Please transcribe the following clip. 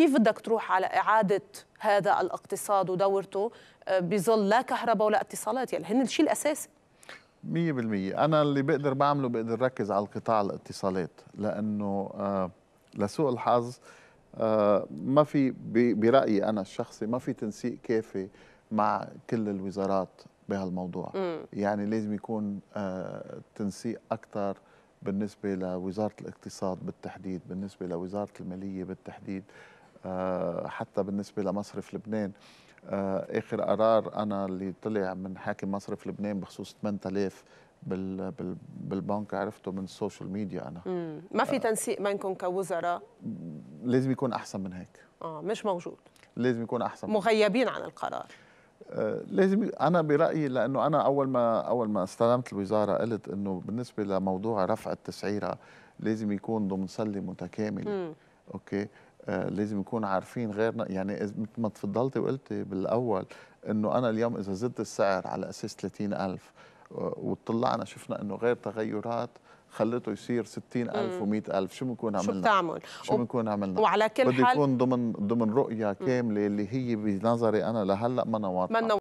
كيف بدك تروح على إعادة هذا الاقتصاد ودورته آه، بظل لا كهرباء ولا اتصالات يعني هن الشيء الأساسي 100% أنا اللي بقدر بعمله بقدر ركز على القطاع الاتصالات لأنه آه، لسوء الحظ آه، ما في برأيي أنا الشخصي ما في تنسيق كافي مع كل الوزارات بهالموضوع م. يعني لازم يكون تنسيق أكثر بالنسبة لوزارة الاقتصاد بالتحديد بالنسبة لوزارة المالية بالتحديد آه، حتى بالنسبه لمصرف لبنان آه، اخر قرار انا اللي طلع من حاكم مصرف لبنان بخصوص 8000 بال بال بالبنك عرفته من السوشيال ميديا انا مم. ما في آه. تنسيق بينكم كوزراء لازم يكون احسن من هيك اه مش موجود لازم يكون احسن مغيبين عن القرار آه لازم انا برايي لانه انا اول ما اول ما استلمت الوزاره قلت انه بالنسبه لموضوع رفع التسعيره لازم يكون ضمن سله متكامله اوكي آه، لازم نكون عارفين غيرنا يعني مثل ما تفضلت وقلت بالاول انه انا اليوم اذا زدت السعر على اساس 30000 آه، وطلعنا شفنا انه غير تغيرات خلته يصير 60000 و100000 شو بنكون عملنا شو بتعمل شو بنكون عملنا وعلى كل حال بده يكون ضمن ضمن رؤيه كامله اللي هي بنظري انا لهلا ما واضحه